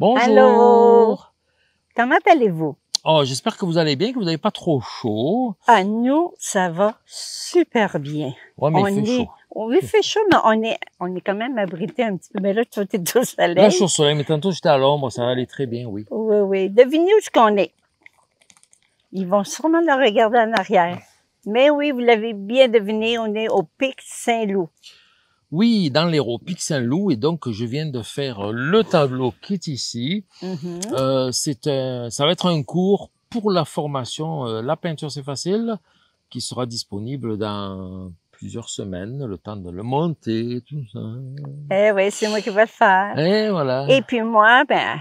Bonjour. Comment allez-vous? Oh, j'espère que vous allez bien, que vous n'avez pas trop chaud. Ah, nous, ça va super bien. Oui, mais on il est... chaud. Oui, il fait chaud, mais on est, on est quand même abrité un petit peu. Mais là, tu es au soleil. Là, je suis au soleil, mais tantôt, j'étais à l'ombre. Ça allait très bien, oui. Oui, oui. Devinez où ce qu'on est. Ils vont sûrement le regarder en arrière. Ah. Mais oui, vous l'avez bien deviné, on est au Pic Saint-Loup. Oui, dans l'héros saint Loup. Et donc, je viens de faire euh, le tableau qui est ici. Mhm. Euh, c'est euh, ça va être un cours pour la formation La peinture, c'est facile, qui sera disponible dans plusieurs semaines, le temps de le monter, tout ça. Eh oui, c'est moi qui vais le faire. Et eh, voilà. Et puis moi, ben,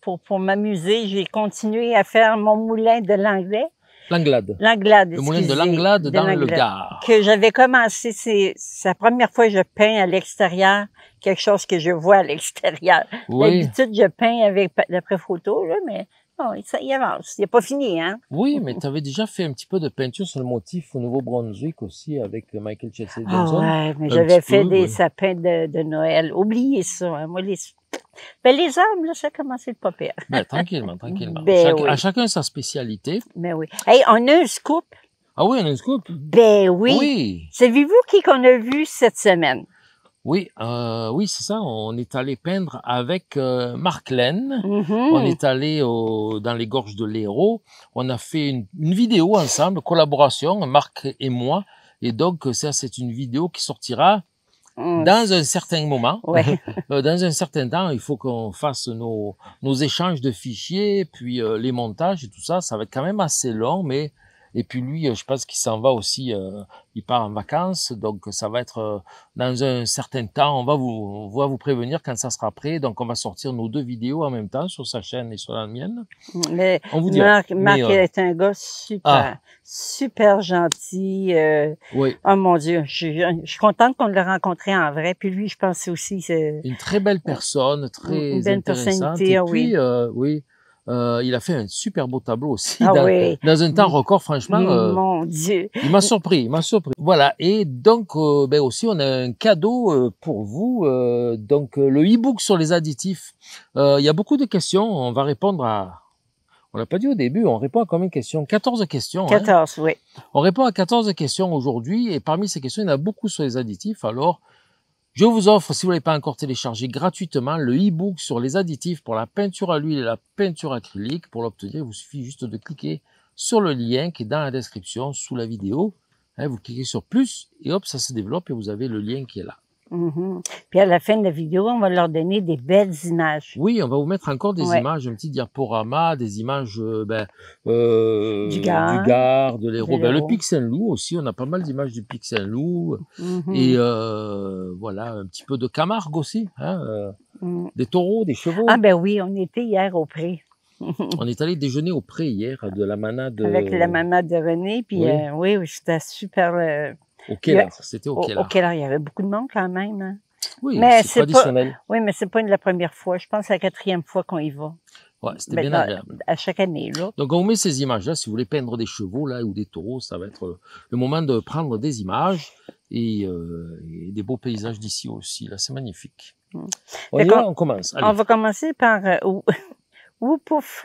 pour, pour m'amuser, j'ai continué à faire mon moulin de l'anglais. Langlade. Langlade. Le moulin de Langlade dans le Gard. Que j'avais commencé, c'est la première fois que je peins à l'extérieur quelque chose que je vois à l'extérieur. D'habitude, je peins avec d'après photo, mais bon, ça, il avance. Il n'est pas fini, hein? Oui, mais tu avais déjà fait un petit peu de peinture sur le motif au Nouveau-Brunswick aussi avec Michael Chelsea ah Johnson. ouais, mais j'avais fait des sapins de, Noël. Oubliez ça, hein, moi, les... Ben, les là, ça a commencé le pas pire. Ben, tranquillement, tranquillement. Ben, À chacun sa spécialité. Mais ben oui. Hey, on a une scoop. Ah oui, on a une scoop? Ben oui. Oui. Savez-vous qui qu'on a vu cette semaine? Oui, euh, oui, c'est ça. On est allé peindre avec euh, Marc Laine. Mm-hmm. On est allé dans les gorges de l'Hérault. On a fait une, vidéo ensemble, collaboration, Marc et moi. Et donc, ça, c'est une vidéo qui sortira mm. dans un certain moment. Euh, dans un certain temps, il faut qu'on fasse nos, nos échanges de fichiers, puis les montages et tout ça. Ça va être quand même assez long, mais et puis lui, euh, je pense qu'il s'en va aussi, euh, il part en vacances, donc euh, ça va être dans un certain temps, on va, vous, on va vous prévenir quand ça sera prêt, donc on va sortir nos deux vidéos en même temps sur sa chaîne et sur la mienne. Mais on vous dira. Marc, Marc est un gars super, ah. super gentil. oui. Oh mon Dieu, je, suis contente qu'on l'ait rencontré en vrai, puis lui, je pense aussi... c'est... Une très belle personne, très une belle intéressante. Personnalité, et ah puis, oui. oui euh, il a fait un super beau tableau aussi ah dans, un temps record, franchement. Euh, mon Dieu. Il m'a surpris, il m'a surpris. Voilà. Et donc, euh, ben aussi, on a un cadeau euh, pour vous. donc, le e-book sur les additifs. Il y a beaucoup de questions. On va répondre à. On l'a pas dit au début. On répond à combien de questions 14 questions. 14, hein. oui. On répond à 14 questions aujourd'hui, et parmi ces questions, il y en a beaucoup sur les additifs. Alors. Je vous offre, si vous ne pas encore téléchargé gratuitement, le e-book sur les additifs pour la peinture à l'huile et la peinture acrylique. Pour l'obtenir, il vous suffit juste de cliquer sur le lien qui est dans la description sous la vidéo. Hein, vous cliquez sur plus et hop, ça se développe et vous avez le lien qui est là. Mhm. Puis à la fin de la vidéo, on va leur donner des belles images. Oui, on va vous mettre encore des images, un petit diaporama, des images euh, ben, euh, du, gare, de l'héros. Ben, le Pic Saint-Loup aussi, on a pas mal d'images du Pic Saint-Loup. Mhm. Et euh, voilà, un petit peu de Camargue aussi. Hein, mm. Des taureaux, des chevaux. Ah ben oui, on était hier au pré. on est allé déjeuner au pré hier de la manade. Avec la manade de René, puis oui, oui j'étais super au là, c'était au, là. Au il y avait beaucoup de monde quand même. Hein. Oui, c'est traditionnel. oui, mais c'est pas une la première fois. Je pense que c'est la quatrième fois qu'on y va. Oui, c'était ben, bien agréable. À chaque année, là. Donc, on met ces images-là. Si vous voulez peindre des chevaux, là, ou des taureaux, ça va être euh, le moment de prendre des images euh, et, des beaux paysages d'ici aussi. Là, c'est magnifique. Mm. On, y va, commence. On va commencer par Woupouf.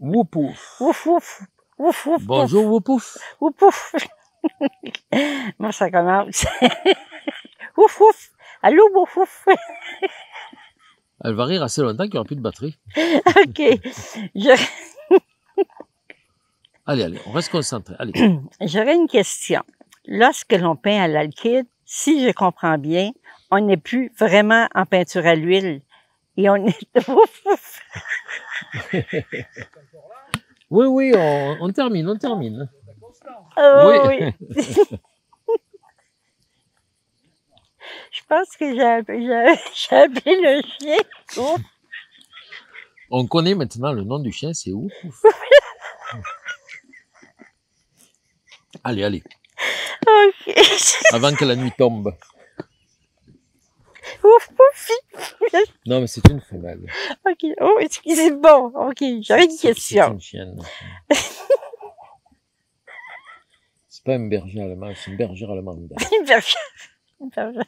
Woupouf. Woupouf. Woupouf. Bonjour, Woupouf. Woupouf. Moi, ça commence. ouf, ouf. Allô, ouf, ouf. Elle va rire assez longtemps qu'il n'y aura plus de batterie. ok. allez, allez, on reste concentré. Allez. J'aurais une question. Lorsque l'on peint à l'alkyde, si je comprends bien, on n'est plus vraiment en peinture à l'huile et on est. Ouf, ouf. oui, oui, on, on termine, on termine. Euh, oui. oui. Je pense que j'ai appelé le chien. On connaît maintenant le nom du chien, c'est Ouf. Allez, allez. Avant que la nuit tombe. Ouf, Non, mais c'est une femelle. Ok. Oh, excusez-moi. Bon. Ok, j'avais une question. C'est une chienne. C'est pas un berger allemand, c'est une bergère allemande. une bergère.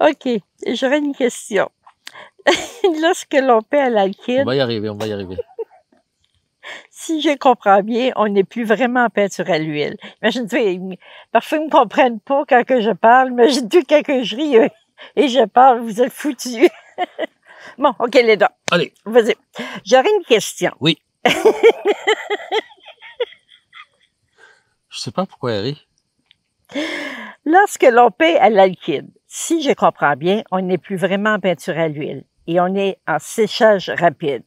OK, j'aurais une question. Lorsque l'on paie à l'alkyde. On va y arriver, on va y arriver. si je comprends bien, on n'est plus vraiment peinture à l'huile. parfois ils ne me comprennent pas quand je parle. mais j'ai tout quand je ris euh, et je parle, vous êtes foutus. bon, OK, les dents. Allez. Vas-y. J'aurais une question. Oui. Je sais pas pourquoi elle Lorsque l'on peint à l'alkyde, si je comprends bien, on n'est plus vraiment en peinture à l'huile et on est en séchage rapide.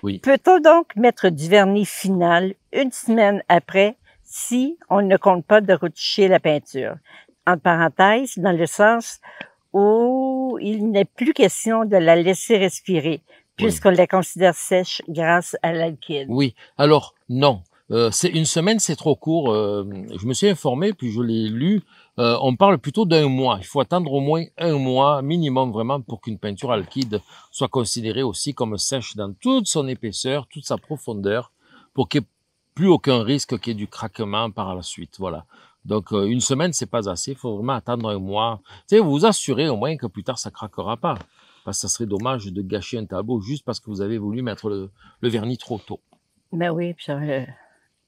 Peut-on donc mettre du vernis final une semaine après si on ne compte pas de retoucher la peinture? En parenthèse, dans le sens où il n'est plus question de la laisser respirer, puisqu'on la considère sèche grâce à l'alkyde. Oui, alors non. Euh, c'est une semaine, c'est trop court. Euh, je me suis informé, puis je l'ai lu. Euh, on parle plutôt d'un mois. Il faut attendre au moins un mois minimum vraiment pour qu'une peinture alkyde soit considérée aussi comme sèche dans toute son épaisseur, toute sa profondeur, pour qu'il n'y ait plus aucun risque qu'il y ait du craquement par la suite. Voilà. Donc une semaine, c'est pas assez. Il faut vraiment attendre un mois. Tu vous vous assurez au moins que plus tard, ça craquera pas. Parce que ça serait dommage de gâcher un tableau juste parce que vous avez voulu mettre le, vernis trop tôt. Ben oui, puis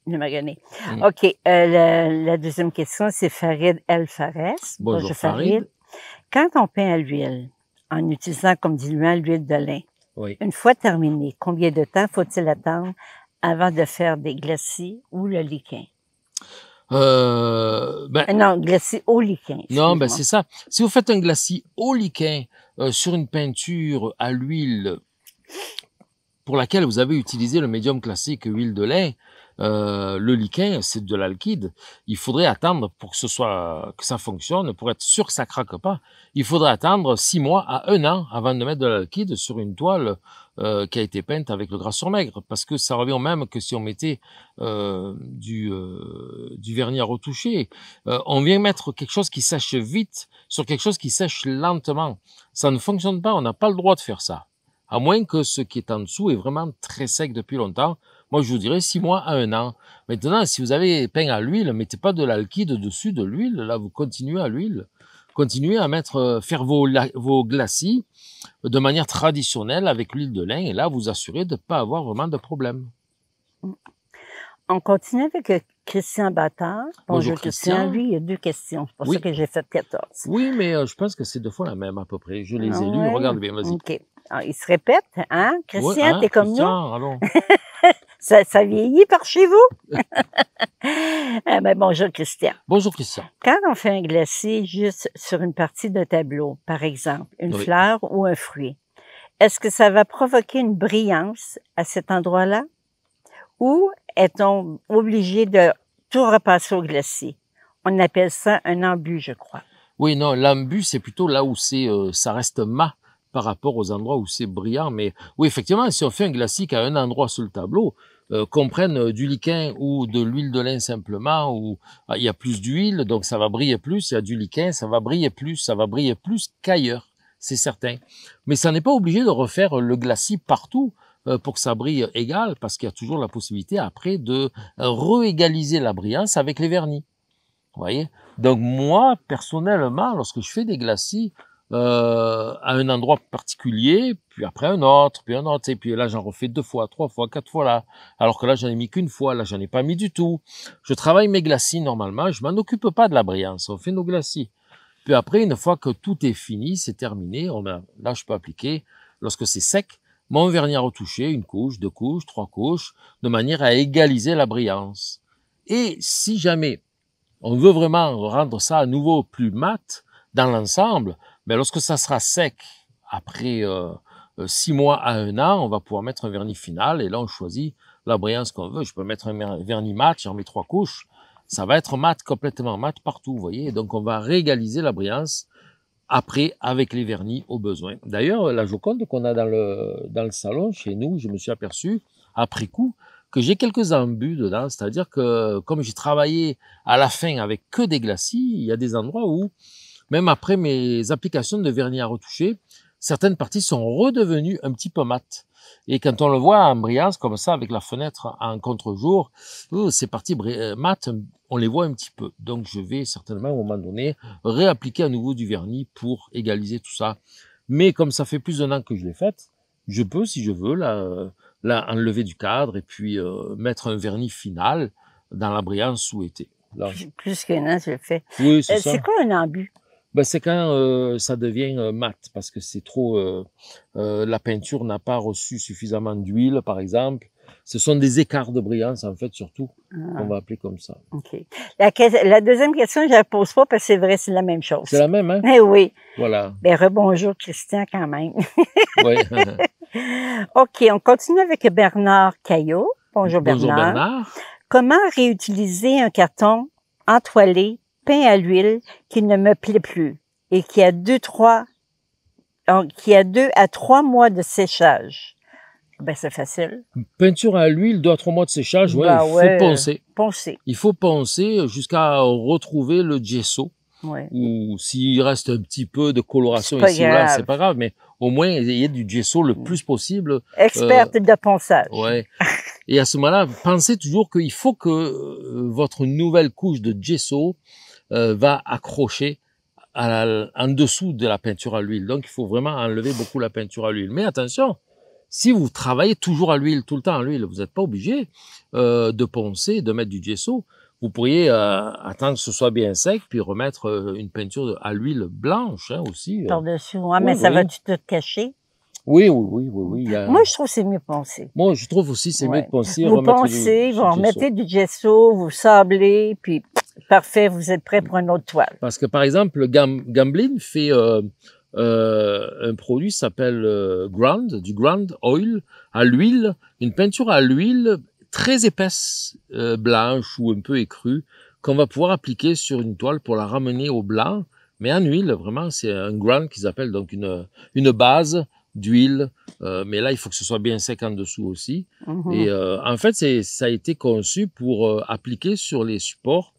Mm. OK. Euh, la, deuxième question, c'est Farid El Fares. Bonjour, Farid. Quand on peint à l'huile, en utilisant comme diluant l'huile de lin, une fois terminé, combien de temps faut-il attendre avant de faire des glacis ou le liquin? Euh, ben euh, non, glacis au liquin. Non, ben c'est ça. Si vous faites un glacis au liquin sur une peinture à l'huile pour laquelle vous avez utilisé le médium classique huile de lin, euh, le liquin, c'est de l'alkyde. Il faudrait attendre pour que ce soit, que ça fonctionne, pour être sûr que ça craque pas. Il faudrait attendre six mois à un an avant de mettre de l'alkyde sur une toile euh, qui a été peinte avec le gras sur maigre, parce que ça revient au même que si on mettait euh, du, du vernis à retoucher. on vient mettre quelque chose qui sèche vite sur quelque chose qui sèche lentement. Ça ne fonctionne pas. On n'a pas le droit de faire ça. À moins que ce qui est en dessous est vraiment très sec depuis longtemps. Moi, je vous dirais six mois à un an. Maintenant, si vous avez peint à l'huile, ne mettez pas de l'alkyde dessus de l'huile. Là, vous continuez à l'huile. Continuez à mettre, euh, faire vos, glacis de manière traditionnelle avec l'huile de lin. Et là, vous assurez de ne pas avoir vraiment de problème. Mm. On continue avec euh, Christian Bâtard. Bonjour, Christian. Oui, il y a deux questions. C'est pour ça que j'ai fait 14. Oui, mais euh, je pense que c'est deux fois la même à peu près. Je les ai ah lues. Regarde bien, vas-y. OK. Ah, il se répète, hein? Christian, hein, t'es comme nous. ça, vieillit par chez vous. Ah, ben, bonjour, Christian. Bonjour, Christian. Quand on fait un glacis juste sur une partie d'un tableau, par exemple, une fleur ou un fruit, est-ce que ça va provoquer une brillance à cet endroit-là? Ou est-on obligé de tout repasser au glacis? On appelle ça un embu, je crois. Oui, non, l'embu, c'est plutôt là où c'est, euh, ça reste mat par rapport aux endroits où c'est brillant. Mais oui, effectivement, si on fait un glacis à un endroit sur le tableau, euh, qu'on prenne euh, du liquin ou de l'huile de lin simplement, où ah, il y a plus d'huile, donc ça va briller plus, il y a du liquin, ça va briller plus, ça va briller plus qu'ailleurs, c'est certain. Mais ça n'est pas obligé de refaire le glacis partout euh, pour que ça brille égal, parce qu'il y a toujours la possibilité après de réégaliser la brillance avec les vernis. Vous voyez Donc moi, personnellement, lorsque je fais des glacis, euh, à un endroit particulier, puis après un autre, puis un autre, et puis là j'en refais deux fois, trois fois, quatre fois là, alors que là j'en ai mis qu'une fois, là j'en ai pas mis du tout. Je travaille mes glacis normalement, je m'en occupe pas de la brillance, on fait nos glacis. Puis après, une fois que tout est fini, c'est terminé, là je peux appliquer, lorsque c'est sec, mon vernis à retoucher, une couche, deux couches, trois couches, de manière à égaliser la brillance. Et si jamais on veut vraiment rendre ça à nouveau plus mat dans l'ensemble, mais ben, lorsque ça sera sec, après euh, euh, six mois à un an, on va pouvoir mettre un vernis final. Et là, on choisit la brillance qu'on veut. Je peux mettre un vernis mat, j'en mets trois couches. Ça va être mat, complètement mat partout, vous voyez. Donc, on va régaliser la brillance après avec les vernis au besoin. D'ailleurs, la Joconde qu'on a dans le, dans le salon chez nous, je me suis aperçu après coup que j'ai quelques embus dedans, c'est-à-dire que comme j'ai travaillé à la fin avec que des glacis, il y a des endroits où même après mes applications de vernis à retoucher, certaines parties sont redevenues un petit peu mates. Et quand on le voit en brillance comme ça, avec la fenêtre en contre-jour, euh, ces parties euh, mates, on les voit un petit peu. Donc je vais certainement, à un moment donné, réappliquer à nouveau du vernis pour égaliser tout ça. Mais comme ça fait plus d'un an que je l'ai faite, je peux, si je veux, la, la enlever du cadre et puis euh, mettre un vernis final dans la brillance souhaitée. Plus, qu'un an, je le fais. Oui, c'est euh, quoi un embut ben, c'est quand euh, ça devient euh, mat parce que c'est trop. Euh, la peinture n'a pas reçu suffisamment d'huile, par exemple. Ce sont des écarts de brillance, en fait, surtout, ah. qu'on va appeler comme ça. Ok. La, la, deuxième question, je ne la pose pas parce que c'est vrai, c'est la même chose. C'est la même, hein? Eh oui. Voilà. Ben, rebonjour, Christian, quand même. oui. OK, on continue avec Bernard Caillot. Bonjour, Bonjour Bernard. Comment réutiliser un carton entoilé peint à l'huile qui ne me plaît plus et qui a deux, trois, qui a deux à trois mois de séchage. Ben, c'est facile. Peinture à l'huile, deux à trois mois de séchage, ouais, bah il faut penser. poncer. Il faut penser jusqu'à retrouver le gesso. Ou s'il reste un petit peu de coloration ici là, c'est pas grave, mais au moins il y a du gesso le plus possible. Euh, Experte de ponçage. Ouais. Et à ce moment-là, pensez toujours qu'il faut que euh, votre nouvelle couche de gesso euh, va accrocher en dessous de la peinture à l'huile. Donc, il faut vraiment enlever beaucoup la peinture à l'huile. Mais attention, si vous travaillez toujours à l'huile, tout le temps à l'huile, vous n'êtes pas obligé euh, de poncer, de mettre du gesso. Vous pourriez euh, attendre que ce soit bien sec, puis remettre une peinture à l'huile blanche hein, aussi. Par-dessus, mais ça va tout te cacher? Oui, oui, oui, oui. Moi, je trouve que c'est mieux poncer. Moi, je trouve aussi c'est mieux de poncer. Vous du, vous remettez du gesso, vous sablez, puis Parfait, vous êtes prêt pour une autre toile. Parce que par exemple, Gamblin fait euh, euh, un produit s'appelle grand euh, Ground, du Ground Oil à l'huile, une peinture à l'huile très épaisse, blanche ou un peu écrue, qu'on va pouvoir appliquer sur une toile pour la ramener au blanc, mais en huile, vraiment, c'est un ground qu'ils appellent donc une, une base d'huile, mais là, il faut que ce soit bien sec en dessous aussi. Mm-hmm. Et en fait, ça a été conçu pour appliquer sur les supports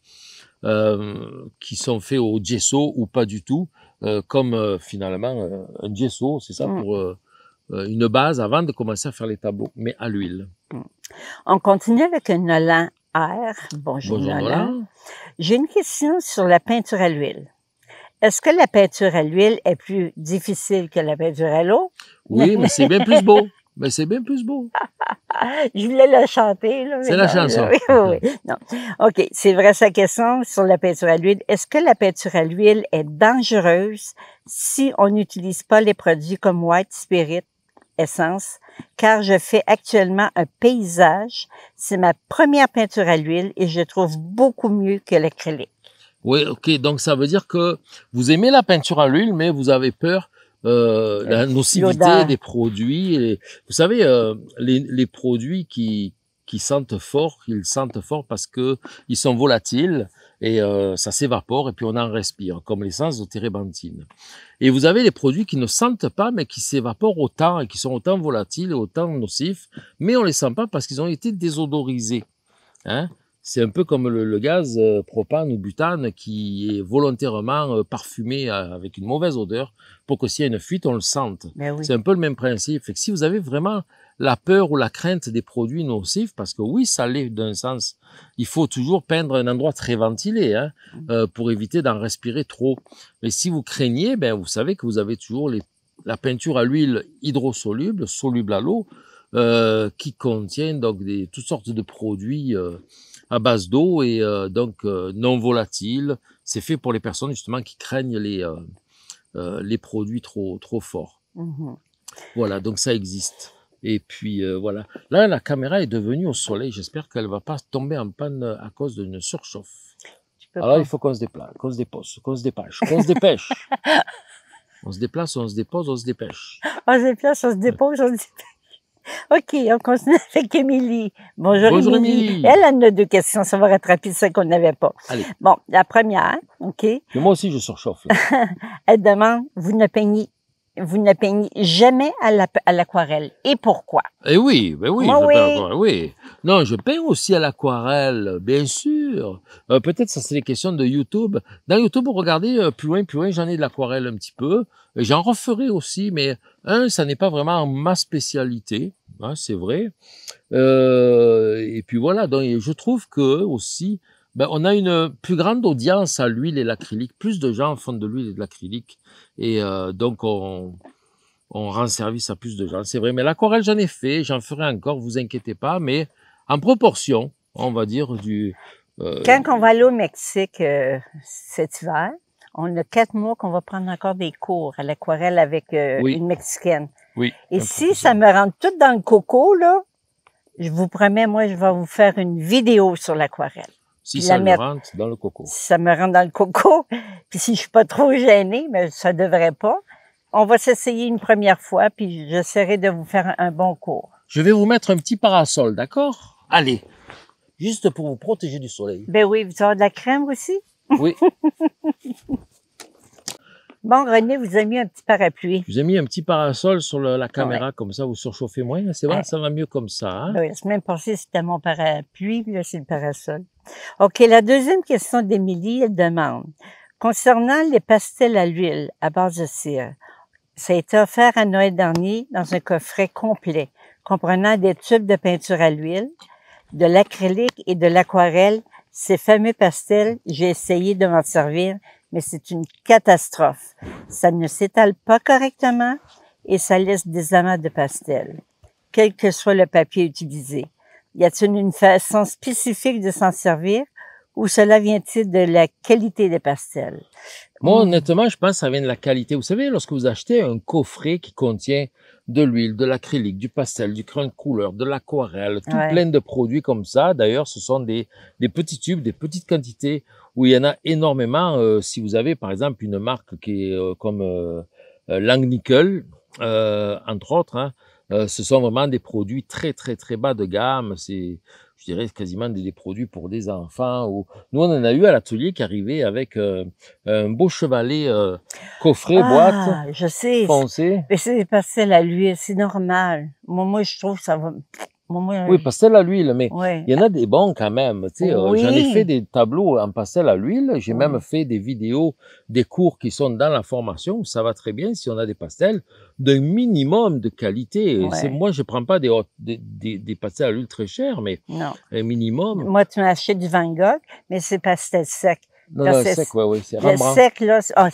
euh, qui sont faits au gesso ou pas du tout, euh, comme euh, finalement euh, un gesso, c'est ça, mm. pour une base avant de commencer à faire les tableaux, mais à l'huile. Mm. On continue avec un Nolan R. Bonjour, Bonjour Nolan. J'ai une question sur la peinture à l'huile. Est-ce que la peinture à l'huile est plus difficile que la peinture à l'eau? Oui, mais c'est bien plus beau. Mais ben, c'est bien plus beau. je voulais la chanter. Là, c'est la chanson. oui, oui, Non. OK, c'est vrai sa question sur la peinture à l'huile. Est-ce que la peinture à l'huile est dangereuse si on n'utilise pas les produits comme White Spirit, Essence, car je fais actuellement un paysage. C'est ma première peinture à l'huile et je trouve beaucoup mieux que l'acrylique. Oui, ok. Donc ça veut dire que vous aimez la peinture à l'huile, mais vous avez peur euh, la nocivité des produits. vous savez, euh, les, produits qui, qui sentent fort, ils sentent fort parce qu'ils sont volatiles et euh, ça s'évapore et puis on en respire, comme l'essence de térébenthine. Et vous avez les produits qui ne sentent pas mais qui s'évaporent autant et qui sont autant volatiles et autant nocifs, mais on les sent pas parce qu'ils ont été désodorisés. Hein c'est un peu comme le, gaz euh, propane ou butane qui est volontairement euh, parfumé euh, avec une mauvaise odeur pour que s'il y a une fuite, on le sente. Ben C'est un peu le même principe. que si vous avez vraiment la peur ou la crainte des produits nocifs, parce que oui, ça l'est d'un sens. Il faut toujours peindre un endroit très ventilé hein, mmh. pour éviter d'en respirer trop. Mais si vous craignez, ben vous savez que vous avez toujours les, la peinture à l'huile hydrosoluble, soluble à l'eau, qui contient donc des, toutes sortes de produits à base d'eau et euh, donc euh, non volatile. C'est fait pour les personnes justement qui craignent les, euh, les produits trop, trop forts. Mm-hmm. Voilà, donc ça existe. Et puis voilà. Là, la caméra est devenue au soleil. J'espère qu'elle ne va pas tomber en panne à cause d'une surchauffe. Alors, ah il faut qu'on se déplace, qu'on se dépose, qu'on se dépêche, qu'on se dépêche. on se déplace, on se dépose, on se dépêche. On se déplace, on se dépose, on se dépêche. OK, on continue avec Émilie. Bonjour, Émilie. Elle, a nos deux questions. Ça va rattraper ce qu'on n'avait pas. Bon, la première, OK. moi aussi, je surchauffe. elle demande, vous ne peignez vous ne peignez jamais à l'aquarelle. Et pourquoi? Eh oui, ben oui, oui. oui. Non, je peins aussi à l'aquarelle, bien sûr. Euh, peut-être ça c'est les questions de YouTube. Dans YouTube, regardez euh, plus loin, plus loin, j'en ai de l'aquarelle un petit peu. J'en referai aussi, mais un, ça n'est pas vraiment ma spécialité, hein, c'est vrai. Euh, et puis voilà, donc je trouve que aussi ben, on a une plus grande audience à l'huile et l'acrylique. Plus de gens font de l'huile et de l'acrylique. Et euh, donc, on, on rend service à plus de gens. C'est vrai, mais l'aquarelle, j'en ai fait, j'en ferai encore, vous inquiétez pas, mais en proportion, on va dire, du... Euh, Quand on va aller au Mexique euh, cet hiver, on a quatre mois qu'on va prendre encore des cours à l'aquarelle avec euh, une Mexicaine. Oui. Et si ça me rentre tout dans le coco, là, je vous promets, moi, je vais vous faire une vidéo sur l'aquarelle. Si ça me rentre dans le coco. Si ça me rentre dans le coco, puis si je suis pas trop gênée, mais ça devrait pas. On va s'essayer une première fois, puis j'essaierai de vous faire un bon cours. Je vais vous mettre un petit parasol, d'accord Allez, juste pour vous protéger du soleil. Ben oui, vous avez de la crème aussi Oui. Bon, René, vous avez mis un petit parapluie. vous ai mis un petit parasol sur la caméra, comme ça, vous surchauffez moins. C'est vrai, ça va mieux comme ça. Hein? Oui, même pensé passée, c'était mon parapluie, là, c'est le parasol. OK, la deuxième question d'Émilie, elle demande Concernant les pastels à l'huile à base de cire, ça a été offert à Noël dernier dans un coffret complet, comprenant des tubes de peinture à l'huile, de l'acrylique et de l'aquarelle. Ces fameux pastels, j'ai essayé de m'en servir, mais c'est une catastrophe. Ça ne s'étale pas correctement et ça laisse des amas de pastel, quel que soit le papier utilisé. Y a-t-il une façon spécifique de s'en servir ou cela vient-il de la qualité des pastels? Moi, honnêtement, je pense que ça vient de la qualité. Vous savez, lorsque vous achetez un coffret qui contient de l'huile, de l'acrylique, du pastel, du crayon de couleur, de l'aquarelle, tout plein de produits comme ça. D'ailleurs, ce sont des, petits tubes, des petites quantités où il y en a énormément. Euh, si vous avez, par exemple, une marque qui est euh, comme euh, Langnickel, entre autres, hein, euh, ce sont vraiment des produits très, très, très bas de gamme. C'est, je dirais, quasiment des, produits pour des enfants. Ou... Nous, on en a eu à l'atelier qui arrivait avec euh, un beau chevalet euh, coffret, boîte. Ah, je sais. Mais c'est passé la lui, c'est normal. Moi, moi, je trouve ça va oui, pastel à l'huile, mais il y en a des bons quand même. Tu sais, euh, J'en ai fait des tableaux en pastel à l'huile. J'ai même fait des vidéos, des cours qui sont dans la formation. Ça va très bien si on a des pastels d'un minimum de qualité. Moi, je ne prends pas des, pastels à l'huile très chers, mais non. un minimum. Moi, tu m'as acheté du Van Gogh, mais c'est pastel sec. Non, sec, oui, c'est Rembrandt. sec, là, c'est ah,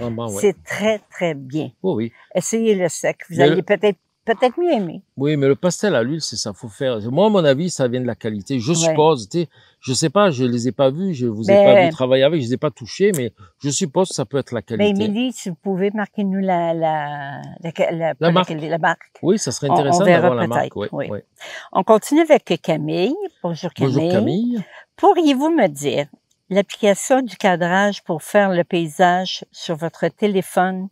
Rembrandt. C'est très, très bien. Oui, oui. Essayez le sec. Vous allez peut-être peut-être mieux aimé. Oui, mais le pastel à l'huile, c'est ça, faut faire. Moi, à mon avis, ça vient de la qualité. Je suppose, tu sais, je sais pas, je les ai pas vus, je vous ai ben, pas vu euh, travailler avec, je les ai pas touchés, mais je suppose que ça peut être la ben, qualité. Émilie, si vous pouvez marquer nous la, la, marque. Oui, ça serait intéressant d'avoir la marque. On continue avec Camille. Bonjour Camille. Bonjour Camille. Pourriez-vous me dire l'application du cadrage pour faire le paysage sur votre téléphone?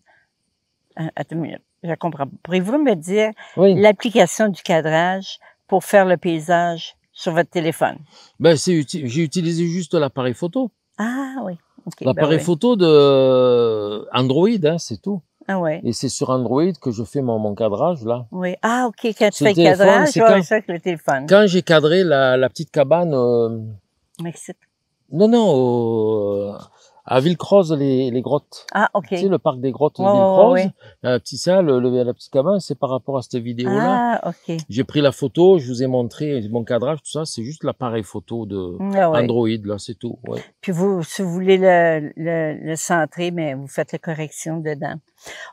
Attends une minute. Je comprends. Pourriez-vous me dire l'application du cadrage pour faire le paysage sur votre téléphone? Ben, c'est j'ai utilisé juste l'appareil photo. Ah oui. Ben l'appareil photo de euh, Android, hein, c'est tout. Ah ouais. Et c'est sur Android que je fais mon, mon cadrage là. Oui. Ah ok, quand tu fais le cadrage, ça le téléphone. Quand j'ai cadré la, petite cabane. Euh... Non non à Villecroze, les, les grottes. Ah, ok. Tu sais, le parc des grottes de oh, Villecroze. Ouais. La petite salle, le, la petite cabane, c'est par rapport à cette vidéo-là. Ah, ok. J'ai pris la photo, je vous ai montré mon cadrage, tout ça. C'est juste l'appareil photo de mm, Android, là, c'est tout. Puis vous, si vous voulez le, le, le centrer, mais vous faites la correction dedans.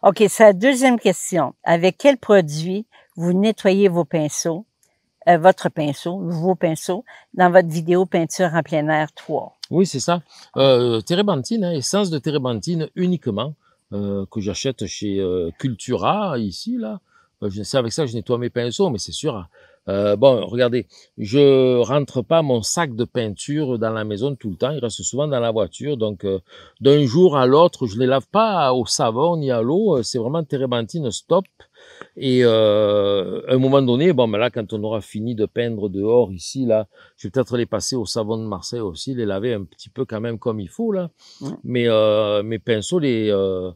OK, la deuxième question. Avec quel produit vous nettoyez vos pinceaux, euh, votre pinceau, vos pinceaux, dans votre vidéo peinture en plein air 3? Oui, c'est ça. Euh, térébenthine, hein, essence de térébenthine uniquement, euh, que j'achète chez euh, Cultura, ici, là. Euh, je sais, avec ça, je nettoie mes pinceaux, mais c'est sûr. Hein. bon, regardez, je rentre pas mon sac de peinture dans la maison tout le temps. Il reste souvent dans la voiture. Donc, d'un jour à l'autre, je ne les lave pas au savon ni à l'eau. C'est vraiment térébenthine stop. Et à euh, un moment donné, bon, mais là, quand on aura fini de peindre dehors ici, là, je vais peut-être les passer au savon de Marseille aussi, les laver un petit peu quand même comme il faut là. Mais euh, mes pinceaux, euh,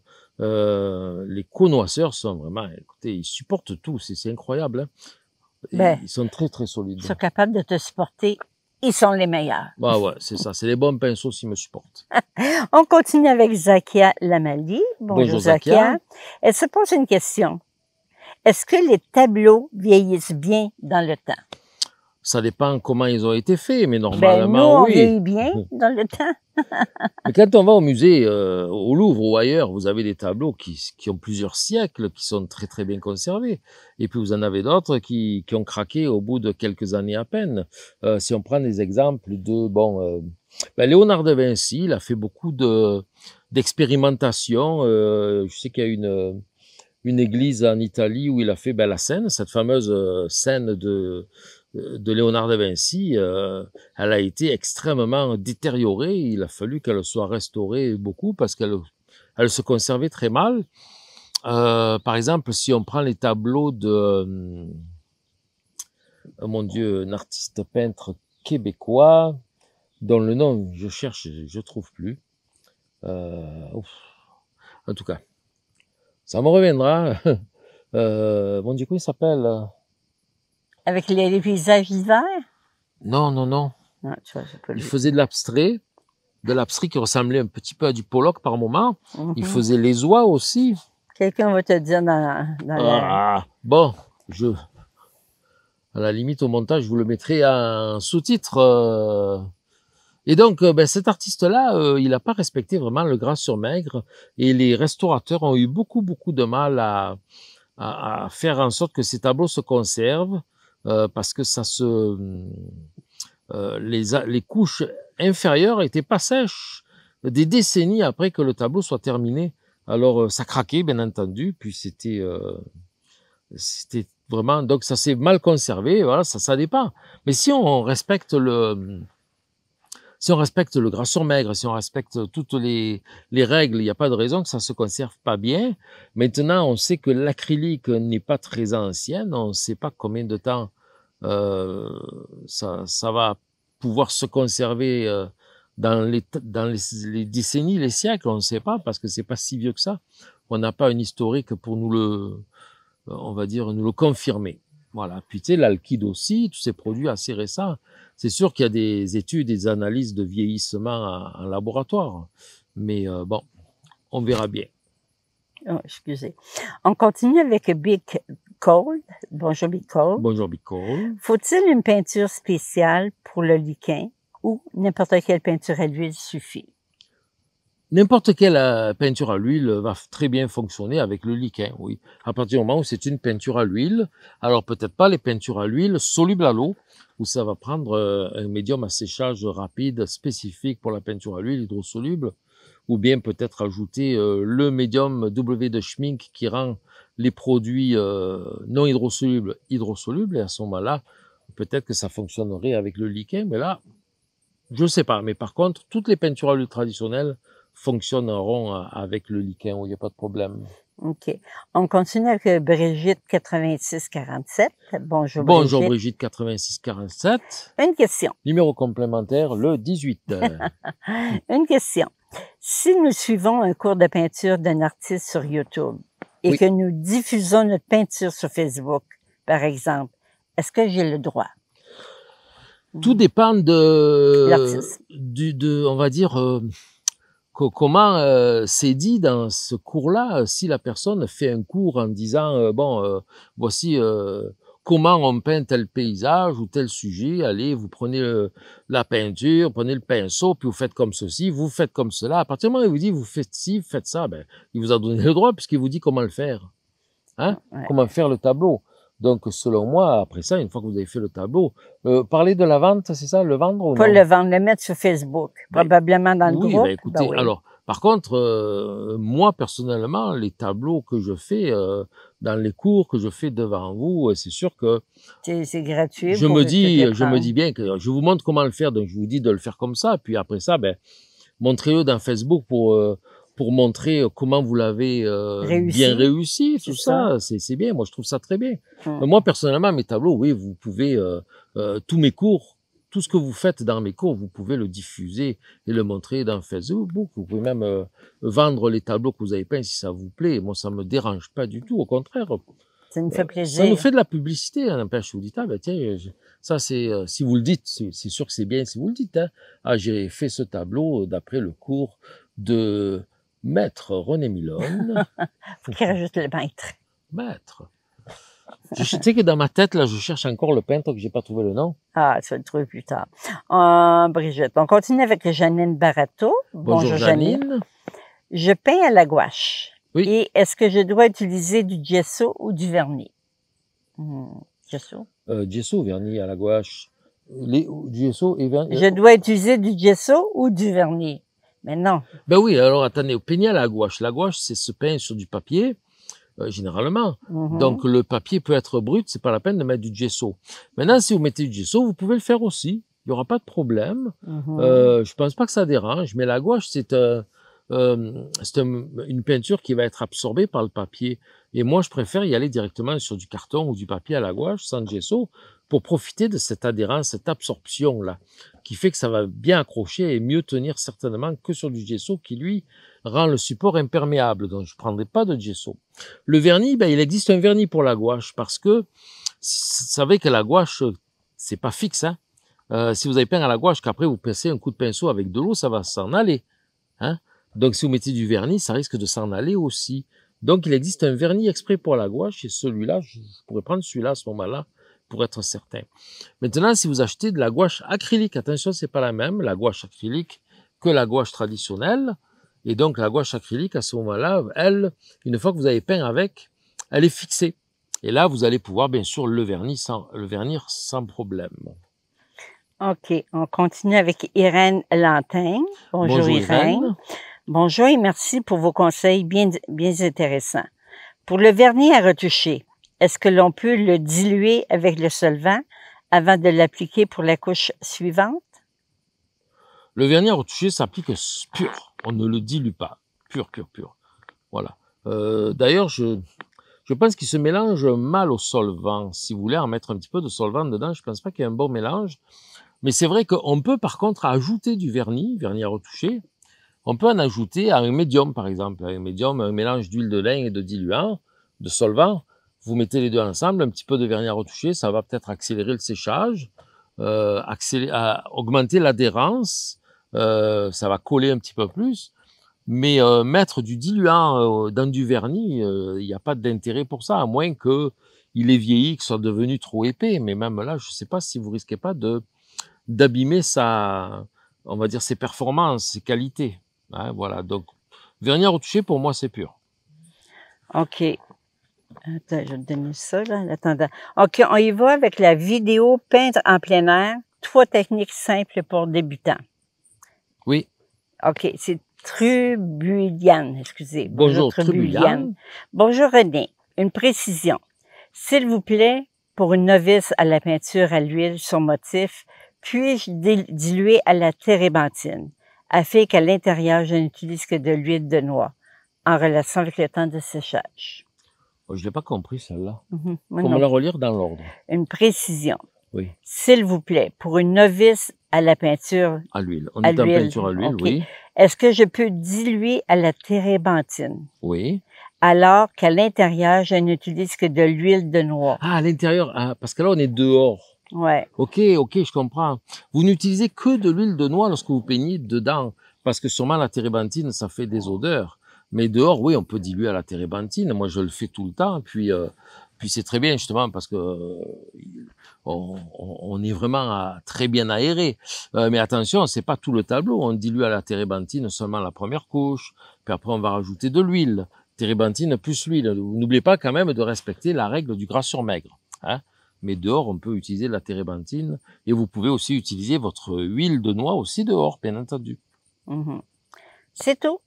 les connoisseurs sont vraiment, écoutez, ils supportent tout, c'est incroyable. Hein. Ben, ils sont très très solides. Ils sont capables de te supporter ils sont les meilleurs. Bah ouais, c'est ça. C'est les bons pinceaux s'ils me supportent. On continue avec Zakia Lamali. Bonjour, Bonjour Zakia. Elle se pose une question. Est-ce que les tableaux vieillissent bien dans le temps? Ça dépend comment ils ont été faits, mais normalement, ben, oui. nous, bien dans le temps. mais quand on va au musée, euh, au Louvre ou ailleurs, vous avez des tableaux qui, ont plusieurs siècles, qui sont très très bien conservés. Et puis vous en avez d'autres qui, ont craqué au bout de quelques années à peine. Euh, si on prend des exemples de, bon, euh, ben, Léonard de Vinci, il a fait beaucoup de je sais qu'il y a une, une église en Italie où il a fait ben, la scène, cette fameuse euh, scène de, euh, de Léonard de Vinci, euh, elle a été extrêmement détériorée. Il a fallu qu'elle soit restaurée beaucoup parce qu'elle elle se conservait très mal. par exemple, si on prend les tableaux de, mon Dieu, un artiste peintre québécois dont le nom je cherche, je trouve plus. Euh, en tout cas, ça me reviendra. Euh, bon, du coup, il s'appelle. Euh, Avec les, visages paysages Non, non, non. Ah, il faisait de l'abstrait, de l'abstrait qui ressemblait un petit peu à du Pollock par moment. Il mhm. faisait les oies aussi. Quelqu'un va te dire dans, la- ah, bon, je. À la limite, au montage, je vous le mettrai un sous-titre. Euh, et donc, euh, ben, cet artiste-là, euh, il n'a pas respecté vraiment le gras sur maigre et les restaurateurs ont eu beaucoup, beaucoup de mal à, à, faire en sorte que ces tableaux se conservent euh, parce que ça se, les, les couches inférieures n'étaient pas sèches des décennies après que le tableau soit terminé. Alors, ça craquait, bien entendu, puis c'était, c'était vraiment, donc ça s'est mal conservé, voilà, ça, ça dépend. Mais si on respecte le, si on respecte le gras sur maigre, si on respecte toutes les, les règles, il n'y a pas de raison que ça se conserve pas bien. Maintenant, on sait que l'acrylique n'est pas très ancienne. On ne sait pas combien de temps euh, ça, ça, va pouvoir se conserver euh, dans, les, dans les, décennies, les siècles. On ne sait pas parce que c'est pas si vieux que ça. On n'a pas un historique pour nous le, on va dire, nous le confirmer. Voilà. Puis tu sais, l'alkyde aussi, tous ces produits assez récents. C'est sûr qu'il y a des études, des analyses de vieillissement en, laboratoire. Mais euh, bon, on verra bien. Oh, excusez. On continue avec Big Cold. Bonjour Big Cold. Bonjour Big Cold. Faut-il une peinture spéciale pour le liquin ou n'importe quelle peinture à l'huile suffit? N'importe quelle euh, peinture à l'huile va très bien fonctionner avec le liquin, oui. À partir du moment où c'est une peinture à l'huile, alors peut-être pas les peintures à l'huile solubles à l'eau, où ça va prendre euh, un médium à séchage rapide spécifique pour la peinture à l'huile hydrosoluble, ou bien peut-être ajouter euh, le médium W de Schmink qui rend les produits non hydrosolubles hydrosolubles, et à ce moment-là, peut-être que ça fonctionnerait avec le liquin, mais là, je ne sais pas. Mais par contre, toutes les peintures à l'huile traditionnelles fonctionneront euh, avec le liquin où il n'y a pas de problème. OK. On continue avec euh, Brigitte 8647. Bonjour, Bonjour Brigitte. 8647. Une question. Numéro complémentaire, le 18. Une question. Si nous suivons un cours de peinture d'un artiste sur YouTube et que nous diffusons notre peinture sur Facebook, par exemple, est-ce que j'ai le droit? Tout dépend de, du, de, on va dire, euh, comment c'est euh, dit dans ce cours-là euh, si la personne fait un cours en disant euh, bon voici comment on peint tel paysage ou tel sujet allez vous prenez la peinture prenez le pinceau puis vous faites comme ceci vous faites comme cela à partir du moment où il vous dit vous faites ci vous faites ça ben il vous a donné le droit puisqu'il vous dit comment le faire hein comment faire le tableau donc, selon moi, après ça, une fois que vous avez fait le tableau, euh, parler de la vente, c'est ça, le vendre ou non? Pas le vendre, le mettre sur Facebook, ben, probablement dans le oui, ben, écoutez, ben alors, par contre, euh, moi, personnellement, les tableaux que je fais euh, dans les cours que je fais devant vous, c'est sûr que... C'est gratuit. Je me, dis, je me dis bien que je vous montre comment le faire, donc je vous dis de le faire comme ça, puis après ça, ben, montrez-le dans Facebook pour pour montrer euh, comment vous l'avez euh, bien réussi, tout ça, c'est bien. Moi, je trouve ça très bien. Moi, personnellement, mes tableaux, oui, vous pouvez euh, tous mes cours, tout ce que vous faites dans mes cours, vous pouvez le diffuser et le montrer dans Facebook. Vous pouvez même vendre les tableaux que vous avez peints si ça vous plaît. Moi, ça me dérange pas du tout. Au contraire. Ça nous fait plaisir. Ça nous fait de la publicité. Hein, n'empêche, vous dis, ah ben, tiens, ça c'est, si vous le dites, c'est sûr que c'est bien si vous le dites. Hein. Ah, j'ai fait ce tableau d'après le cours de Maître René Milone. Faut qu'il rajoute le peintre. Maître. Je, tu sais que dans ma tête, là, je cherche encore le peintre que j'ai pas trouvé le nom. Ah, tu vas le trouver plus tard. Euh, Brigitte, on continue avec Janine Barato. Bonjour, Janine. Je peins à la gouache. Oui. Et est-ce que je dois utiliser du gesso ou du vernis? Hmm, gesso? Euh, gesso, vernis à la gouache. gesso et vernis. Je euh, dois utiliser du gesso ou du vernis? Maintenant Ben oui, alors attendez, peignez à la gouache. La gouache, c'est se peindre sur du papier, euh, généralement. Mhm. Donc le papier peut être brut, c'est pas la peine de mettre du gesso. Maintenant, si vous mettez du gesso, vous pouvez le faire aussi. Il n'y aura pas de problème. Je mhm. euh, ne je pense pas que ça dérange, mais la gouache, c'est euh, une peinture qui va être absorbée par le papier. Et moi, je préfère y aller directement sur du carton ou du papier à la gouache, sans gesso, pour profiter de cette adhérence, cette absorption-là qui fait que ça va bien accrocher et mieux tenir certainement que sur du gesso qui lui rend le support imperméable. Donc je ne prendrai pas de gesso. Le vernis, ben, il existe un vernis pour la gouache parce que vous savez que la gouache, c'est pas fixe. Hein. Euh, si vous avez peint à la gouache qu'après vous passez un coup de pinceau avec de l'eau, ça va s'en aller. Hein Donc si vous mettez du vernis, ça risque de s'en aller aussi. Donc il existe un vernis exprès pour la gouache et celui-là, je pourrais prendre celui-là à ce moment-là pour être certain. Maintenant, si vous achetez de la gouache acrylique, attention, c'est pas la même, la gouache acrylique que la gouache traditionnelle. Et donc, la gouache acrylique, à ce moment-là, elle, une fois que vous avez peint avec, elle est fixée. Et là, vous allez pouvoir, bien sûr, le vernir sans, le vernir sans problème. OK. On continue avec Irène Lantin. Bonjour, Irène. Bonjour et merci pour vos conseils bien, bien intéressants. Pour le vernis à retoucher, est-ce que l'on peut le diluer avec le solvant avant de l'appliquer pour la couche suivante? Le vernis à retoucher s'applique pur. On ne le dilue pas. Pur, pur, pur. Voilà. Euh, d'ailleurs, je, pense qu'il se mélange mal au solvant. Si vous voulez en mettre un petit peu de solvant dedans, je ne pense pas qu'il y ait un bon mélange. Mais c'est vrai qu'on peut par contre ajouter du vernis, vernis à retoucher. On peut en ajouter à un médium, par exemple, un médium, un mélange d'huile de lin et de diluant, de solvant vous mettez les deux ensemble, un petit peu de vernis à retoucher, ça va peut-être accélérer le séchage, euh, euh, augmenter l'adhérence, euh, ça va coller un petit peu plus. Mais mettre du diluant dans du vernis, il n'y a pas d'intérêt pour ça, à moins que il est vieilli, qu'il soit devenu trop épais. Mais même là, je ne sais pas si vous risquez pas de d'abîmer sa, on va dire ses performances, ses qualités. Hein, voilà. Donc vernis à retoucher, pour moi, c'est pur. Ok, Attends, je vais te donner ça, là. l'attendant. OK, on y va avec la vidéo peintre en plein air. Trois techniques simples pour débutants. Oui. OK, c'est Trubulian, excusez. Bonjour, Trubulian. Bonjour, René. Une précision. S'il vous plaît, pour une novice à la peinture à l'huile sur motif, puis-je diluer à la térébenthine, afin qu'à l'intérieur, je n'utilise que de l'huile de noix, en relation avec le temps de séchage? Oh, je ne l'ai pas compris, celle-là. Mhm. On va la relire dans l'ordre. Une précision. Oui. S'il vous plaît, pour une novice à la peinture. À l'huile. On est en peinture à l'huile, oui. Est-ce que je peux diluer à la térébenthine? Oui. Alors qu'à l'intérieur, je n'utilise que de l'huile de noix. Ah, à l'intérieur, ah, parce que là, on est dehors. Ouais. OK, OK, je comprends. Vous n'utilisez que de l'huile de noix lorsque vous peignez dedans, parce que sûrement la térébenthine, ça fait des odeurs. Mais dehors, oui, on peut diluer à la térébenthine. Moi, je le fais tout le temps. Puis, euh, puis c'est très bien justement parce que euh, on, est vraiment très bien aéré. Euh, mais attention, c'est pas tout le tableau. On dilue à la térébenthine seulement la première couche. Puis après, on va rajouter de l'huile. Térébenthine plus l'huile. N'oubliez pas quand même de respecter la règle du gras sur maigre. Hein. mais dehors, on peut utiliser la térébenthine. Et vous pouvez aussi utiliser votre huile de noix aussi dehors, bien entendu. Mm-hmm. C'est tout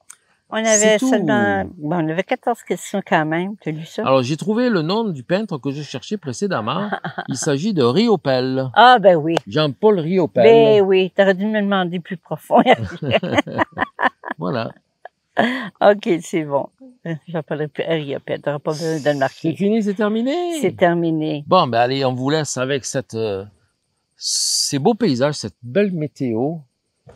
on avait seulement, ben, on avait 14 questions quand même. Tu as lu ça? Alors, j'ai trouvé le nom du peintre que je cherchais précédemment. Il s'agit de Riopel. Ah, ben oui. Jean-Paul Riopel. Ben oui. aurais dû me demander plus profond. voilà. OK, c'est bon. parlerai plus Riopel. T'auras pas besoin de le marquer. C'est fini, c'est terminé? C'est terminé. Bon, ben allez, on vous laisse avec cette, euh, ces beaux paysages, cette belle météo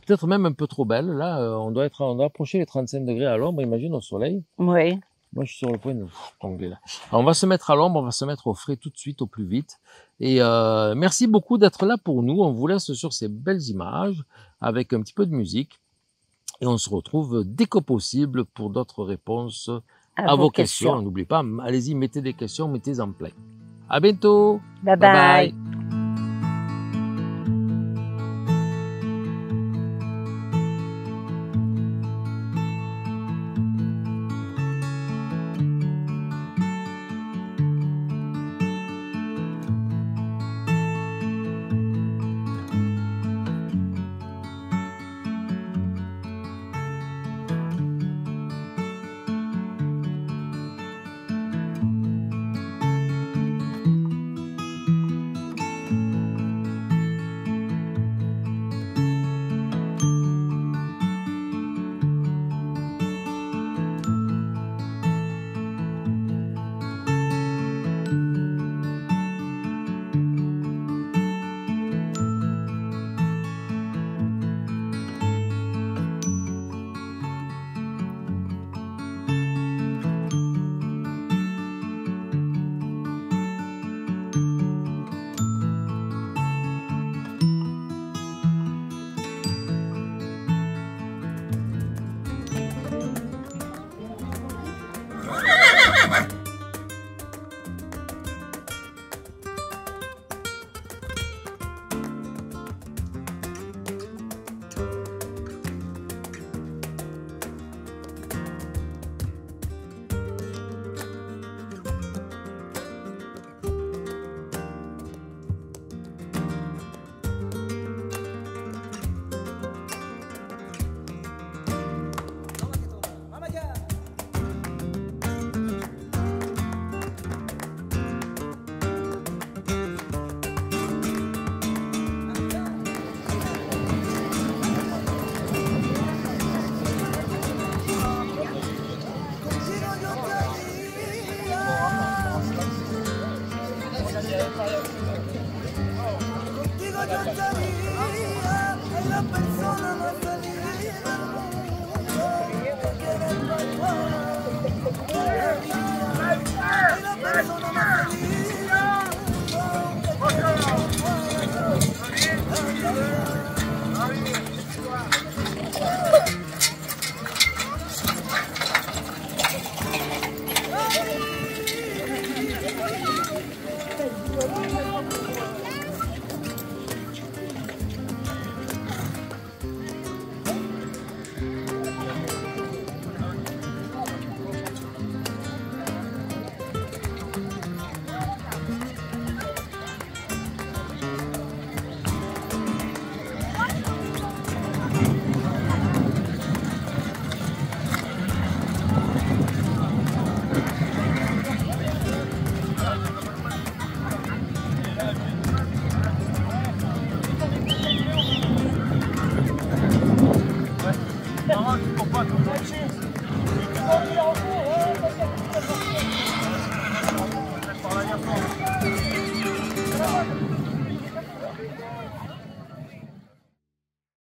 peut-être même un peu trop belle. Là, euh, on doit être, on doit approcher les 35 degrés à l'ombre, imagine au soleil. Oui. Moi, je suis sur le point de tomber là. on va se mettre à l'ombre, on va se mettre au frais tout de suite, au plus vite. Et euh, merci beaucoup d'être là pour nous. On vous laisse sur ces belles images avec un petit peu de musique. Et on se retrouve dès que possible pour d'autres réponses à, vos, questions. N'oubliez pas, allez-y, mettez des questions, mettez en plein. À bientôt. bye. bye.